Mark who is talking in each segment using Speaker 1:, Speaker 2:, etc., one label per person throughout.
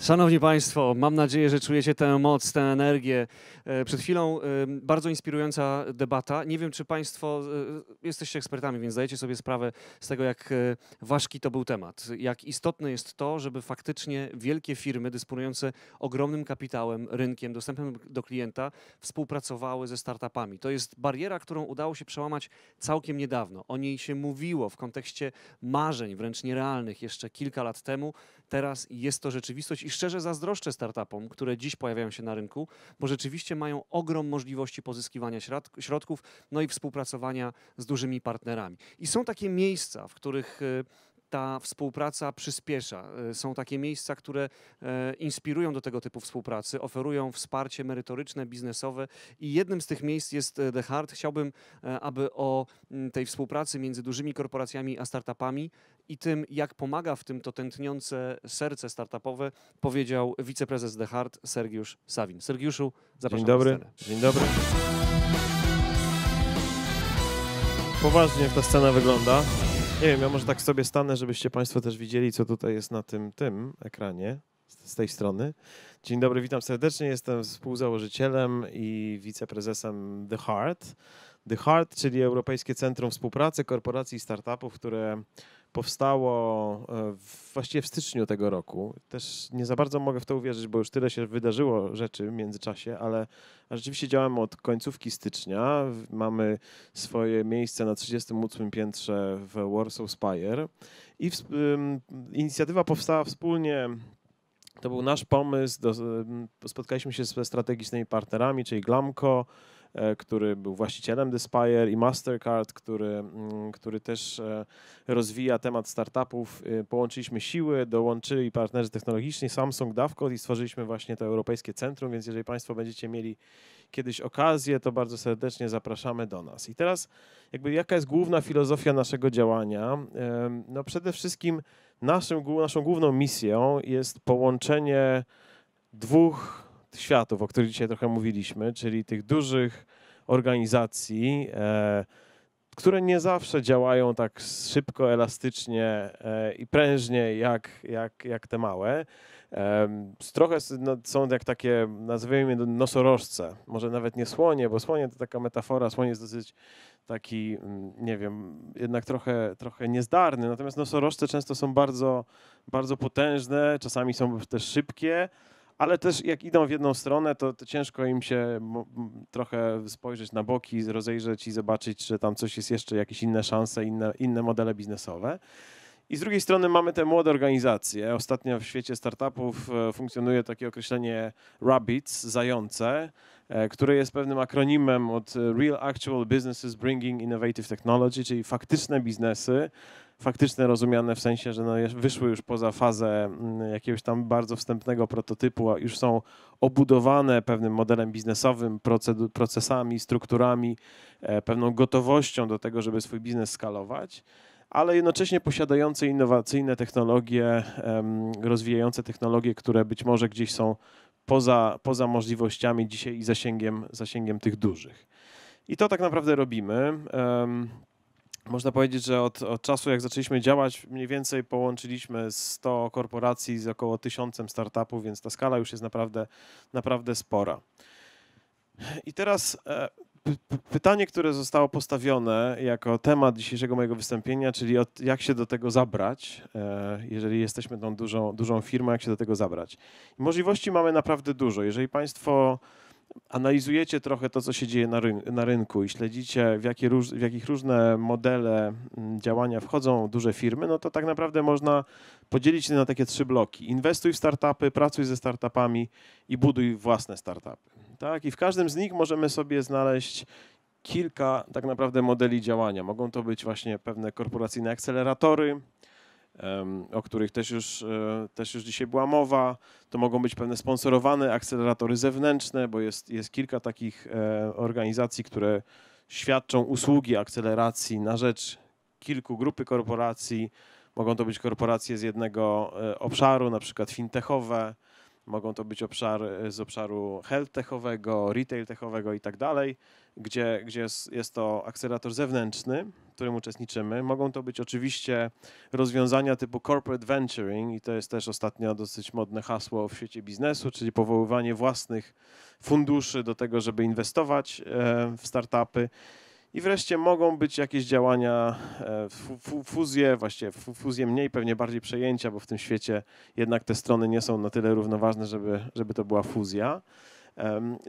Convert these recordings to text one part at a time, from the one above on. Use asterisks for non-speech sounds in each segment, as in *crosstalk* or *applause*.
Speaker 1: Szanowni Państwo, mam nadzieję, że czujecie tę moc, tę energię. E, przed chwilą bardzo inspirująca debata. Nie wiem, czy Państwo e, jesteście ekspertami, więc zdajecie sobie sprawę z tego, jak e, ważki to był temat. Jak istotne jest to, żeby faktycznie wielkie firmy dysponujące ogromnym kapitałem, rynkiem, dostępem do klienta współpracowały ze startupami. To jest bariera, którą udało się przełamać całkiem niedawno. O niej się mówiło w kontekście marzeń, wręcz nierealnych jeszcze kilka lat temu. Teraz jest to rzeczywistość i szczerze zazdroszczę startupom, które dziś pojawiają się na rynku, bo rzeczywiście oczywiście mają ogrom możliwości pozyskiwania środków, no i współpracowania z dużymi partnerami. I są takie miejsca, w których e, ta współpraca przyspiesza. E, są takie miejsca, które e, inspirują do tego typu współpracy, oferują wsparcie merytoryczne, biznesowe i jednym z tych miejsc jest The Heart. Chciałbym, aby o tej współpracy między dużymi korporacjami a startupami i tym, jak pomaga w tym to tętniące serce startupowe, powiedział wiceprezes The Hard Sergiusz Sawin. Sergiuszu, zapraszam Dzień dobry. Na Dzień dobry. Poważnie ta scena wygląda.
Speaker 2: Nie wiem, ja może tak sobie stanę, żebyście Państwo też widzieli, co tutaj jest na tym, tym ekranie z tej strony. Dzień dobry, witam serdecznie. Jestem współzałożycielem i wiceprezesem The Heart. The Heart, czyli Europejskie Centrum Współpracy Korporacji i Startupów, które powstało e, w, właściwie w styczniu tego roku. Też nie za bardzo mogę w to uwierzyć, bo już tyle się wydarzyło rzeczy w międzyczasie, ale rzeczywiście działam od końcówki stycznia. Mamy swoje miejsce na 38 piętrze w Warsaw Spire i w, um, inicjatywa powstała wspólnie to był nasz pomysł. Do, spotkaliśmy się ze strategicznymi partnerami, czyli Glamco, E, który był właścicielem Despire i Mastercard, który, mm, który też e, rozwija temat startupów. E, połączyliśmy siły, dołączyli partnerzy technologiczni Samsung, Davco i stworzyliśmy właśnie to Europejskie Centrum, więc jeżeli Państwo będziecie mieli kiedyś okazję, to bardzo serdecznie zapraszamy do nas. I teraz jakby jaka jest główna filozofia naszego działania? No przede wszystkim naszym, naszą główną misją jest połączenie dwóch światów, o których dzisiaj trochę mówiliśmy, czyli tych dużych organizacji, e, które nie zawsze działają tak szybko, elastycznie e, i prężnie jak, jak, jak te małe. E, trochę no, są jak takie, nazwijmy je nosorożce, może nawet nie słonie, bo słonie to taka metafora, słonie jest dosyć taki, mm, nie wiem, jednak trochę, trochę niezdarny, natomiast nosorożce często są bardzo, bardzo potężne, czasami są też szybkie, ale też jak idą w jedną stronę, to, to ciężko im się trochę spojrzeć na boki, rozejrzeć i zobaczyć, czy tam coś jest jeszcze, jakieś inne szanse, inne, inne modele biznesowe. I z drugiej strony mamy te młode organizacje. Ostatnio w świecie startupów e, funkcjonuje takie określenie rabbits, zające. E, który jest pewnym akronimem od e, Real Actual Businesses Bringing Innovative Technology, czyli faktyczne biznesy, faktyczne rozumiane w sensie, że no wyszły już poza fazę mm, jakiegoś tam bardzo wstępnego prototypu, a już są obudowane pewnym modelem biznesowym, procesami, strukturami, e, pewną gotowością do tego, żeby swój biznes skalować ale jednocześnie posiadające innowacyjne technologie, rozwijające technologie, które być może gdzieś są poza, poza możliwościami dzisiaj i zasięgiem, zasięgiem tych dużych. I to tak naprawdę robimy. Można powiedzieć, że od, od, czasu, jak zaczęliśmy działać, mniej więcej połączyliśmy 100 korporacji z około 1000 startupów, więc ta skala już jest naprawdę, naprawdę spora. I teraz e, pytanie, które zostało postawione jako temat dzisiejszego mojego wystąpienia, czyli od, jak się do tego zabrać, e, jeżeli jesteśmy tą dużą, dużą firmą, jak się do tego zabrać. możliwości mamy naprawdę dużo. Jeżeli Państwo analizujecie trochę to, co się dzieje na, rynku, na rynku i śledzicie, w, jakie róż, w jakich różne modele działania wchodzą duże firmy, no to tak naprawdę można podzielić je na takie trzy bloki. Inwestuj w startupy, pracuj ze startupami i buduj własne startupy. Tak? I w każdym z nich możemy sobie znaleźć kilka tak naprawdę modeli działania. Mogą to być właśnie pewne korporacyjne akceleratory, o których też już, e, też już dzisiaj była mowa. To mogą być pewne sponsorowane akceleratory zewnętrzne, bo jest, jest kilka takich e, organizacji, które świadczą usługi akceleracji na rzecz kilku grupy korporacji. Mogą to być korporacje z jednego e, obszaru, na przykład fintechowe, Mogą to być obszary e, z obszaru health techowego, retail techowego i tak dalej, gdzie, gdzie jest, jest to akcelerator zewnętrzny, w którym uczestniczymy. Mogą to być oczywiście rozwiązania typu corporate venturing i to jest też ostatnio dosyć modne hasło w świecie biznesu, czyli powoływanie własnych funduszy do tego, żeby inwestować e, w startupy. I wreszcie mogą być jakieś działania, e, fuzje, właściwie fuzje mniej, pewnie bardziej przejęcia, bo w tym świecie jednak te strony nie są na tyle równoważne, żeby, żeby to była fuzja.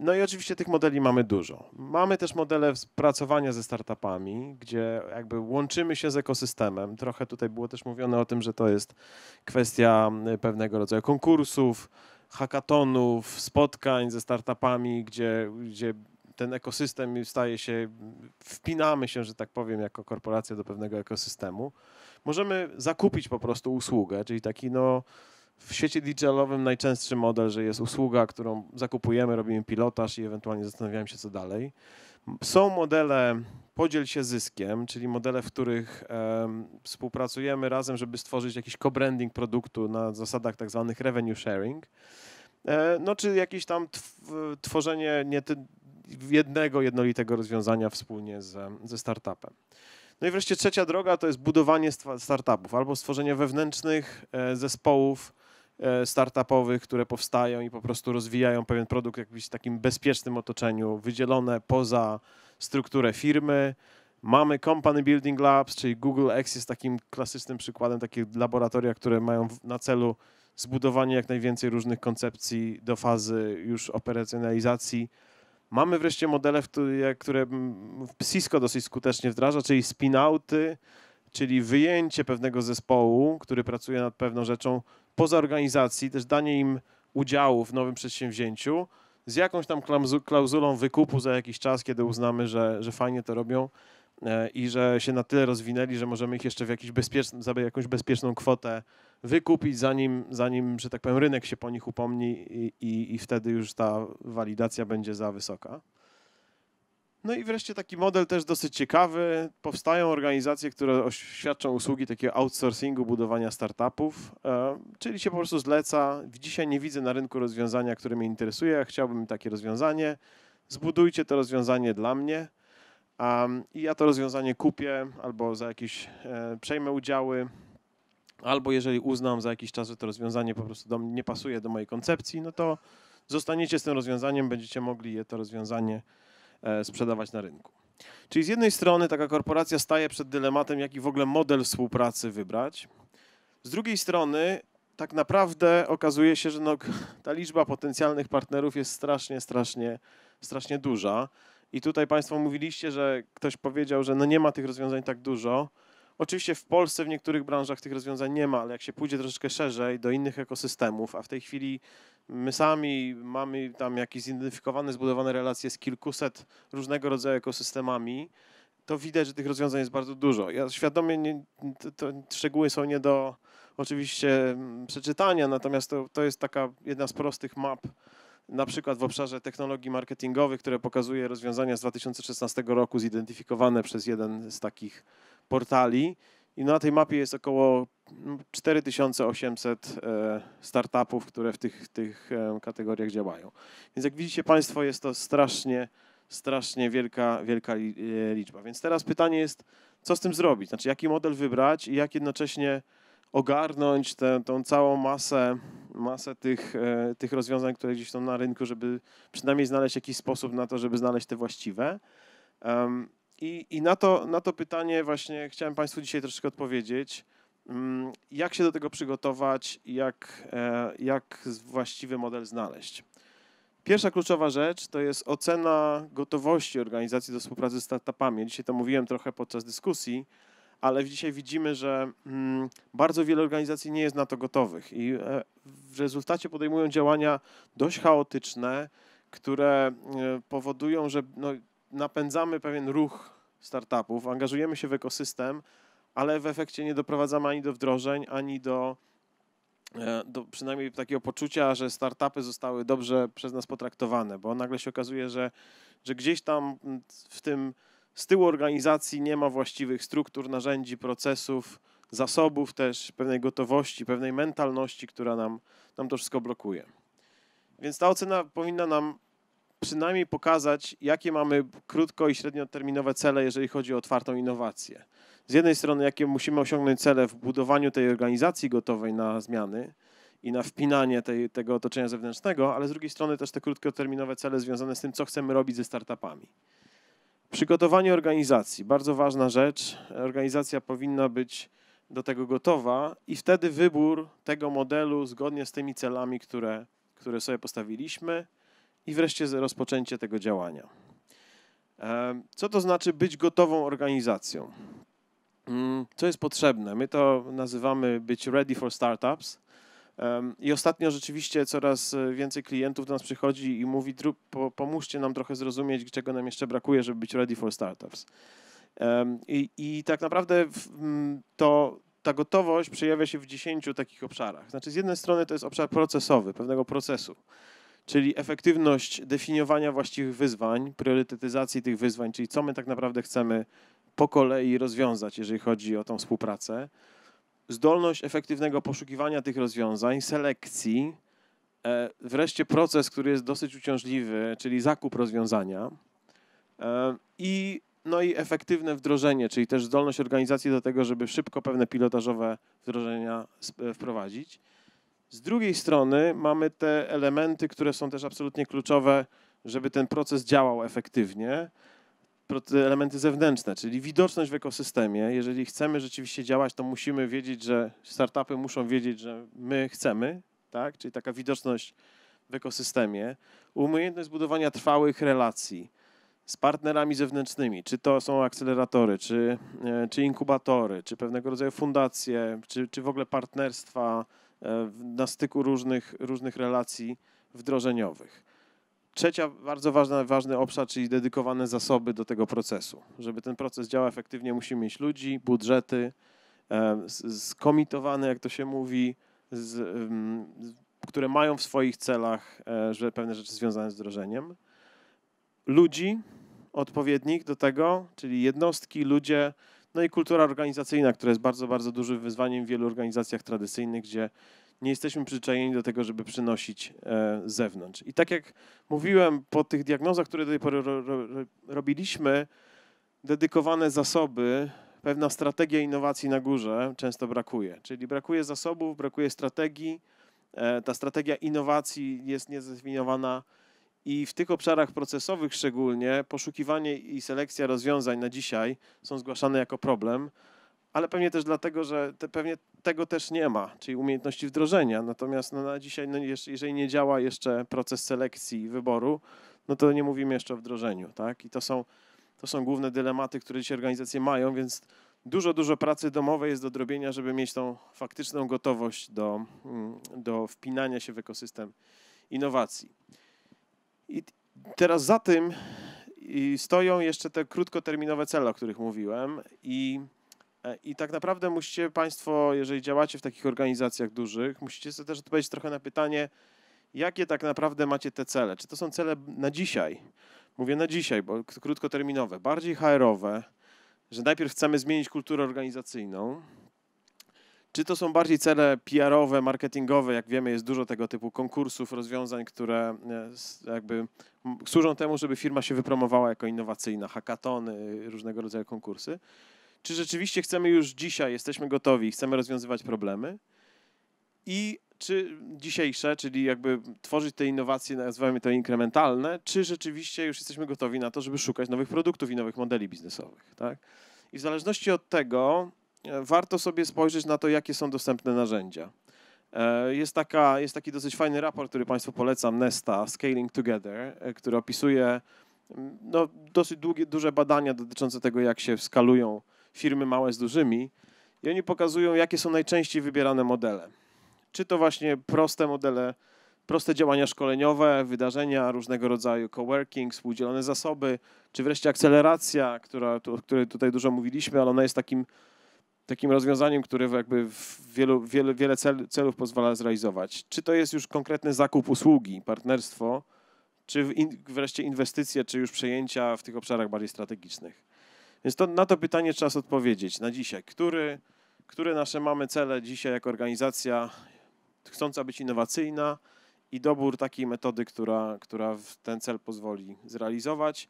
Speaker 2: No i oczywiście tych modeli mamy dużo. Mamy też modele pracowania ze startupami, gdzie jakby łączymy się z ekosystemem. Trochę tutaj było też mówione o tym, że to jest kwestia pewnego rodzaju konkursów, hackatonów, spotkań ze startupami, gdzie, gdzie ten ekosystem staje się, wpinamy się, że tak powiem, jako korporacja do pewnego ekosystemu. Możemy zakupić po prostu usługę, czyli taki no w świecie digitalowym najczęstszy model, że jest usługa, którą zakupujemy, robimy pilotaż i ewentualnie zastanawiamy się co dalej. Są modele podziel się zyskiem, czyli modele, w których um, współpracujemy razem, żeby stworzyć jakiś co-branding produktu na zasadach tak zwanych revenue sharing. E, no, czy jakieś tam tw tworzenie nie, jednego jednolitego rozwiązania wspólnie ze, ze startupem. No i wreszcie trzecia droga to jest budowanie startupów albo stworzenie wewnętrznych e, zespołów e, startupowych, które powstają i po prostu rozwijają pewien produkt w jakimś takim bezpiecznym otoczeniu, wydzielone poza strukturę firmy. Mamy Company Building Labs, czyli Google X jest takim klasycznym przykładem takich laboratoria, które mają na celu zbudowanie jak najwięcej różnych koncepcji do fazy już operacjonalizacji. Mamy wreszcie modele, e, które Cisco dosyć skutecznie wdraża, czyli spin-outy, czyli wyjęcie pewnego zespołu, który pracuje nad pewną rzeczą poza organizacji, też danie im udziału w nowym przedsięwzięciu z jakąś tam klauzulą wykupu za jakiś czas, kiedy uznamy, że, że fajnie to robią e, i że się na tyle rozwinęli, że możemy ich jeszcze w jakiś bezpieczny, za jakąś bezpieczną kwotę wykupić, zanim, zanim że tak powiem, rynek się po nich upomni i, i, i wtedy już ta walidacja będzie za wysoka. No i wreszcie taki model też dosyć ciekawy. Powstają organizacje, które świadczą usługi takiego outsourcingu budowania startupów, e, czyli się po prostu zleca. Dzisiaj nie widzę na rynku rozwiązania, które mnie interesuje, chciałbym takie rozwiązanie. Zbudujcie to rozwiązanie dla mnie i ja to rozwiązanie kupię albo za jakieś e, przejmę udziały albo jeżeli uznam za jakiś czas, że to rozwiązanie po prostu do, nie pasuje do mojej koncepcji, no to zostaniecie z tym rozwiązaniem, będziecie mogli je to rozwiązanie e, sprzedawać na rynku. Czyli z jednej strony taka korporacja staje przed dylematem, jaki w ogóle model współpracy wybrać. Z drugiej strony tak naprawdę okazuje się, że no, *laughs* ta liczba potencjalnych partnerów jest strasznie, strasznie, strasznie duża. I tutaj Państwo mówiliście, że ktoś powiedział, że no nie ma tych rozwiązań tak dużo. Oczywiście w Polsce w niektórych branżach tych rozwiązań nie ma, ale jak się pójdzie troszeczkę szerzej do innych ekosystemów, a w tej chwili my sami mamy tam jakieś zidentyfikowane, zbudowane relacje z kilkuset różnego rodzaju ekosystemami, to widać, że tych rozwiązań jest bardzo dużo. Ja świadomie, nie, to, to szczegóły są nie do oczywiście mm, przeczytania, natomiast to, to jest taka jedna z prostych map na przykład w obszarze technologii marketingowych, które pokazuje rozwiązania z 2016 roku zidentyfikowane przez jeden z takich portali. I na tej mapie jest około 4800 no, e, startupów, które w tych, tych e, kategoriach działają. Więc jak widzicie Państwo, jest to strasznie, strasznie wielka, wielka e, liczba. Więc teraz pytanie jest, co z tym zrobić? Znaczy, jaki model wybrać i jak jednocześnie ogarnąć tę, tą całą masę, masę tych, e, tych rozwiązań, które gdzieś są na rynku, żeby przynajmniej znaleźć jakiś sposób na to, żeby znaleźć te właściwe. I, i na, to, na to pytanie właśnie chciałem Państwu dzisiaj troszeczkę odpowiedzieć. Mm, jak się do tego przygotować, jak, e, jak właściwy model znaleźć? Pierwsza kluczowa rzecz to jest ocena gotowości organizacji do współpracy z startupami. Dzisiaj to mówiłem trochę podczas dyskusji, ale dzisiaj widzimy, że mm, bardzo wiele organizacji nie jest na to gotowych i e, w rezultacie podejmują działania dość chaotyczne, które e, powodują, że no, napędzamy pewien ruch startupów, angażujemy się w ekosystem, ale w efekcie nie doprowadzamy ani do wdrożeń, ani do, e, do przynajmniej takiego poczucia, że startupy zostały dobrze przez nas potraktowane, bo nagle się okazuje, że, że gdzieś tam w tym z tyłu organizacji nie ma właściwych struktur, narzędzi, procesów, zasobów też, pewnej gotowości, pewnej mentalności, która nam, nam to wszystko blokuje. Więc ta ocena powinna nam przynajmniej pokazać, jakie mamy krótko i średnioterminowe cele, jeżeli chodzi o otwartą innowację. Z jednej strony, jakie musimy osiągnąć cele w budowaniu tej organizacji gotowej na zmiany i na wpinanie tej, tego otoczenia zewnętrznego, ale z drugiej strony też te krótkoterminowe cele związane z tym, co chcemy robić ze startupami. Przygotowanie organizacji, bardzo ważna rzecz. Organizacja powinna być do tego gotowa i wtedy wybór tego modelu zgodnie z tymi celami, które, które sobie postawiliśmy i wreszcie rozpoczęcie tego działania. Co to znaczy być gotową organizacją? Mm, co jest potrzebne? My to nazywamy być ready for startups, i ostatnio rzeczywiście coraz e, więcej klientów do nas przychodzi i mówi, pomóżcie nam trochę zrozumieć, czego nam jeszcze brakuje, żeby być ready for startups. I, i tak naprawdę to, ta gotowość przejawia się w dziesięciu takich obszarach. Znaczy, z jednej strony to jest obszar procesowy, pewnego procesu, czyli efektywność definiowania właściwych wyzwań, priorytetyzacji tych wyzwań, czyli co my tak naprawdę chcemy po kolei rozwiązać, jeżeli chodzi o tą współpracę zdolność efektywnego poszukiwania tych rozwiązań, selekcji, e, wreszcie proces, który jest dosyć uciążliwy, czyli zakup rozwiązania e, i, no i efektywne wdrożenie, czyli też zdolność organizacji do tego, żeby szybko pewne pilotażowe wdrożenia e, wprowadzić. Z drugiej strony mamy te elementy, które są też absolutnie kluczowe, żeby ten proces działał efektywnie elementy zewnętrzne, czyli widoczność w ekosystemie. Jeżeli chcemy rzeczywiście działać, to musimy wiedzieć, że startupy muszą wiedzieć, że my chcemy, tak? czyli taka widoczność w ekosystemie. Umiejętność budowania trwałych relacji z partnerami zewnętrznymi, czy to są akceleratory, czy, e, czy inkubatory, czy pewnego rodzaju fundacje, czy, czy w ogóle partnerstwa e, na styku różnych, różnych relacji wdrożeniowych. Trzecia bardzo ważna, ważny obszar, czyli dedykowane zasoby do tego procesu. Żeby ten proces działał efektywnie, musimy mieć ludzi, budżety, e, skomitowane, jak to się mówi, z, które mają w swoich celach e, że pewne rzeczy związane z wdrożeniem. Ludzi odpowiednich do tego, czyli jednostki, ludzie, no i kultura organizacyjna, która jest bardzo, bardzo dużym wyzwaniem w wielu organizacjach tradycyjnych, gdzie nie jesteśmy przyczajeni do tego, żeby przynosić e, z zewnątrz. I tak jak mówiłem, po tych diagnozach, które do tej pory robiliśmy, dedykowane zasoby, pewna strategia innowacji na górze często brakuje. Czyli brakuje zasobów, brakuje strategii. E, ta strategia innowacji jest niezdefiniowana i w tych obszarach procesowych szczególnie poszukiwanie i selekcja rozwiązań na dzisiaj są zgłaszane jako problem ale pewnie też dlatego, że te, pewnie tego też nie ma, czyli umiejętności wdrożenia. Natomiast no, na dzisiaj, no, jeżeli nie działa jeszcze proces selekcji i wyboru, no to nie mówimy jeszcze o wdrożeniu, tak? I to są, to są główne dylematy, które dzisiaj organizacje mają, więc dużo, dużo pracy domowej jest do drobienia, żeby mieć tą faktyczną gotowość do, mm, do wpinania się w ekosystem innowacji. I teraz za tym stoją jeszcze te krótkoterminowe cele, o których mówiłem i E, I tak naprawdę musicie Państwo, jeżeli działacie w takich organizacjach dużych, musicie sobie też odpowiedzieć trochę na pytanie, jakie tak naprawdę macie te cele? Czy to są cele na dzisiaj? Mówię na dzisiaj, bo krótkoterminowe, bardziej HR-owe, że najpierw chcemy zmienić kulturę organizacyjną. Czy to są bardziej cele PR-owe, marketingowe? Jak wiemy, jest dużo tego typu konkursów, rozwiązań, które e, jakby służą temu, żeby firma się wypromowała jako innowacyjna, hakatony, różnego rodzaju konkursy czy rzeczywiście chcemy już dzisiaj, jesteśmy gotowi, chcemy rozwiązywać problemy i czy dzisiejsze, czyli jakby tworzyć te innowacje, nazywamy to inkrementalne, czy rzeczywiście już jesteśmy gotowi na to, żeby szukać nowych produktów i nowych modeli biznesowych, tak? I w zależności od tego e, warto sobie spojrzeć na to, jakie są dostępne narzędzia. E, jest, taka, jest taki dosyć fajny raport, który Państwu polecam, Nesta, Scaling Together, e, który opisuje mm, no, dosyć długie, duże badania dotyczące tego, jak się skalują firmy małe z dużymi i oni pokazują, jakie są najczęściej wybierane modele. Czy to właśnie proste modele, proste działania szkoleniowe, wydarzenia różnego rodzaju, coworking, współdzielone zasoby, czy wreszcie akceleracja, która, o której tutaj dużo mówiliśmy, ale ona jest takim, takim rozwiązaniem, które jakby wielu, wiele, wiele cel, celów pozwala zrealizować. Czy to jest już konkretny zakup usługi, partnerstwo, czy wreszcie inwestycje, czy już przejęcia w tych obszarach bardziej strategicznych. Więc to, na to pytanie czas odpowiedzieć na dzisiaj. Który, które nasze mamy cele dzisiaj jako organizacja chcąca być innowacyjna i dobór takiej metody, która, która ten cel pozwoli zrealizować.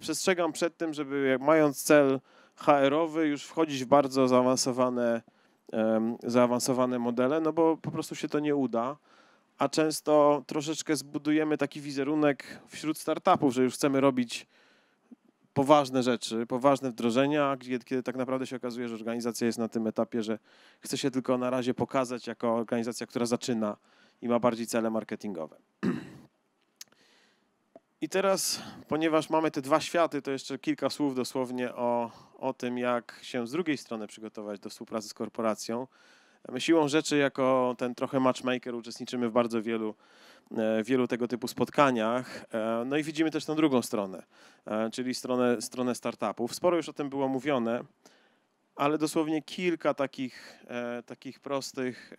Speaker 2: Przestrzegam przed tym, żeby jak mając cel HR-owy już wchodzić w bardzo zaawansowane, um, zaawansowane modele, no bo po prostu się to nie uda a często troszeczkę zbudujemy taki wizerunek wśród startupów, że już chcemy robić poważne rzeczy, poważne wdrożenia, kiedy, kiedy tak naprawdę się okazuje, że organizacja jest na tym etapie, że chce się tylko na razie pokazać jako organizacja, która zaczyna i ma bardziej cele marketingowe. I teraz, ponieważ mamy te dwa światy, to jeszcze kilka słów dosłownie o, o tym, jak się z drugiej strony przygotować do współpracy z korporacją, siłą rzeczy jako ten trochę matchmaker uczestniczymy w bardzo wielu e, wielu tego typu spotkaniach. E, no i widzimy też tę drugą stronę, e, czyli stronę, stronę startupów. Sporo już o tym było mówione, ale dosłownie kilka takich, takich prostych,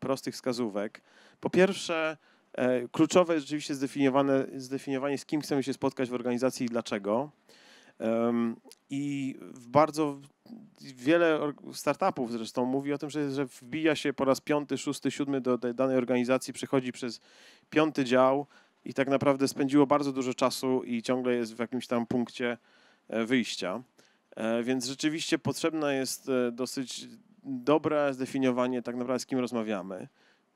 Speaker 2: prostych wskazówek. Po pierwsze, kluczowe jest rzeczywiście zdefiniowanie, zdefiniowanie, z kim chcemy się spotkać w organizacji i dlaczego. I bardzo wiele startupów zresztą mówi o tym, że, że wbija się po raz piąty, szósty, siódmy do danej organizacji, przechodzi przez piąty dział i tak naprawdę spędziło bardzo dużo czasu i ciągle jest w jakimś tam punkcie e, wyjścia. E, więc rzeczywiście potrzebne jest e, dosyć dobre zdefiniowanie tak naprawdę z kim rozmawiamy.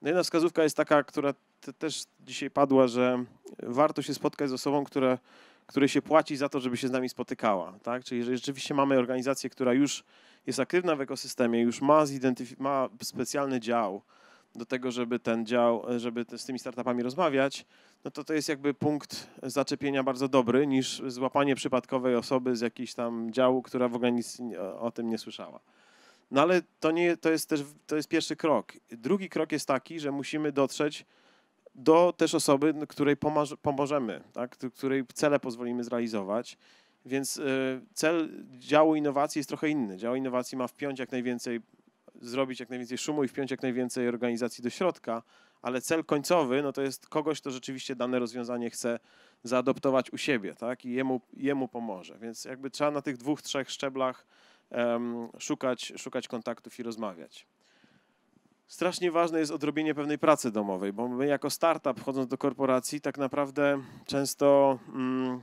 Speaker 2: No jedna wskazówka jest taka, która też dzisiaj padła, że warto się spotkać z osobą, która której się płaci za to, żeby się z nami spotykała. Tak? Czyli rzeczywiście mamy organizację, która już jest aktywna w ekosystemie, już ma, ma specjalny dział do tego, żeby ten dział, żeby z tymi startupami rozmawiać, no to to jest jakby punkt zaczepienia bardzo dobry niż złapanie przypadkowej osoby z jakiegoś tam działu, która w ogóle nic o tym nie słyszała. No ale to, nie, to jest też to jest pierwszy krok. Drugi krok jest taki, że musimy dotrzeć do też osoby, której pomożemy, tak? której cele pozwolimy zrealizować. Więc e, cel działu innowacji jest trochę inny. Dział innowacji ma wpiąć jak najwięcej, zrobić jak najwięcej szumu i wpiąć jak najwięcej organizacji do środka, ale cel końcowy no to jest kogoś, kto rzeczywiście dane rozwiązanie chce zaadoptować u siebie tak? i jemu, jemu pomoże. Więc jakby trzeba na tych dwóch, trzech szczeblach um, szukać, szukać kontaktów i rozmawiać strasznie ważne jest odrobienie pewnej pracy domowej, bo my jako startup wchodząc do korporacji tak naprawdę często mm,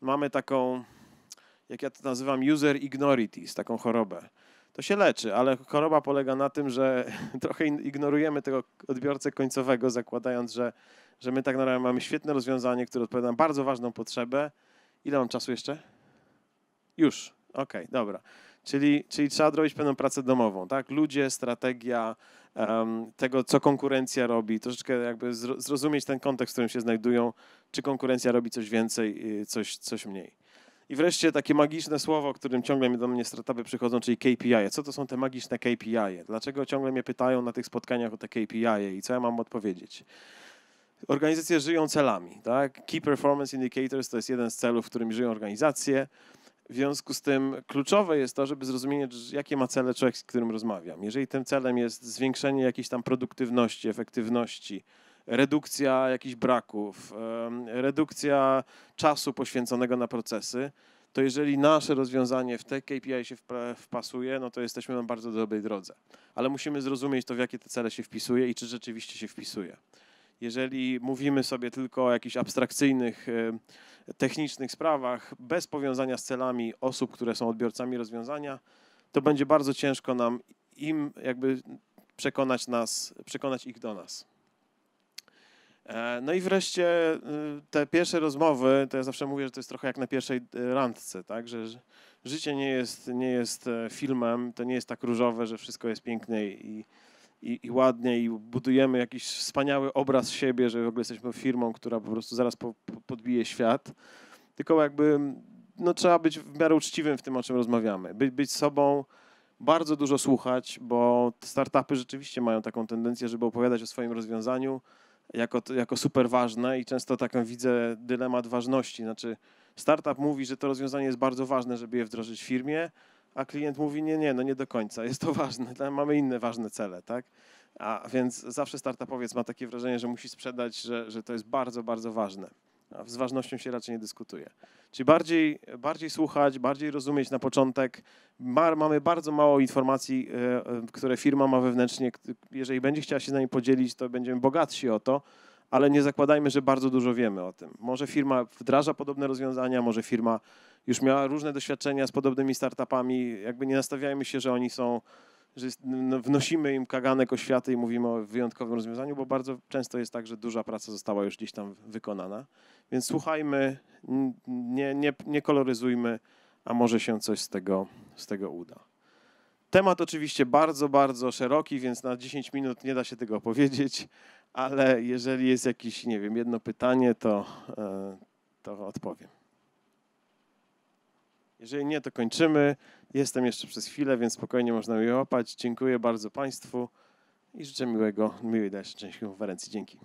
Speaker 2: mamy taką, jak ja to nazywam, user ignoritis, taką chorobę. To się leczy, ale choroba polega na tym, że *laughs* trochę ignorujemy tego odbiorcę końcowego, zakładając, że, że my tak naprawdę mamy świetne rozwiązanie, które odpowiada na bardzo ważną potrzebę. Ile mam czasu jeszcze? Już. Okej, okay, dobra. Czyli, czyli trzeba zrobić pewną pracę domową, tak? Ludzie, strategia, um, tego, co konkurencja robi, troszeczkę jakby zrozumieć ten kontekst, w którym się znajdują, czy konkurencja robi coś więcej, y, coś, coś mniej. I wreszcie takie magiczne słowo, którym ciągle do mnie startupy przychodzą, czyli KPI. Co to są te magiczne KPI? Dlaczego ciągle mnie pytają na tych spotkaniach o te KPI i co ja mam odpowiedzieć? Organizacje żyją celami. Tak? Key Performance Indicators to jest jeden z celów, w którym żyją organizacje. W związku z tym kluczowe jest to, żeby zrozumieć, jakie ma cele człowiek, z którym rozmawiam. Jeżeli tym celem jest zwiększenie jakiejś tam produktywności, efektywności, redukcja jakichś braków, redukcja czasu poświęconego na procesy, to jeżeli nasze rozwiązanie w te KPI się wpasuje, no to jesteśmy na bardzo dobrej drodze. Ale musimy zrozumieć to, w jakie te cele się wpisuje i czy rzeczywiście się wpisuje. Jeżeli mówimy sobie tylko o jakichś abstrakcyjnych technicznych sprawach, bez powiązania z celami osób, które są odbiorcami rozwiązania, to będzie bardzo ciężko nam im jakby przekonać nas, przekonać ich do nas. E, no i wreszcie e, te pierwsze rozmowy, to ja zawsze mówię, że to jest trochę jak na pierwszej e, randce, tak, że życie nie jest, nie jest filmem, to nie jest tak różowe, że wszystko jest piękne i, i, i, ładnie i budujemy jakiś wspaniały obraz siebie, że w ogóle jesteśmy firmą, która po prostu zaraz po, po, podbije świat. Tylko jakby no, trzeba być w miarę uczciwym w tym, o czym rozmawiamy. By, być sobą, bardzo dużo słuchać, bo startupy rzeczywiście mają taką tendencję, żeby opowiadać o swoim rozwiązaniu jako, jako super ważne i często taką widzę dylemat ważności. Znaczy startup mówi, że to rozwiązanie jest bardzo ważne, żeby je wdrożyć w firmie, a klient mówi, nie, nie, no nie do końca, jest to ważne, mamy inne ważne cele, tak? A więc zawsze startupowiec ma takie wrażenie, że musi sprzedać, że, że to jest bardzo, bardzo ważne. A z ważnością się raczej nie dyskutuje. Czyli bardziej, bardziej słuchać, bardziej rozumieć na początek. mamy bardzo mało informacji, e, e, które firma ma wewnętrznie. Jeżeli będzie chciała się z nami podzielić, to będziemy bogatsi o to, ale nie zakładajmy, że bardzo dużo wiemy o tym. Może firma wdraża podobne rozwiązania, może firma już miała różne doświadczenia z podobnymi startupami. Jakby nie nastawiajmy się, że oni są, że wnosimy im kaganek oświaty i mówimy o wyjątkowym rozwiązaniu, bo bardzo często jest tak, że duża praca została już gdzieś tam wykonana. Więc słuchajmy, nie, nie, nie koloryzujmy, a może się coś z tego, z tego uda. Temat oczywiście bardzo, bardzo szeroki, więc na 10 minut nie da się tego opowiedzieć, ale jeżeli jest jakieś, nie wiem, jedno pytanie, to, e, to odpowiem. Jeżeli nie, to kończymy. Jestem jeszcze przez chwilę, więc spokojnie można mi łapać. Dziękuję bardzo Państwu i życzę miłego, miłej dalszej części konferencji. Dzięki.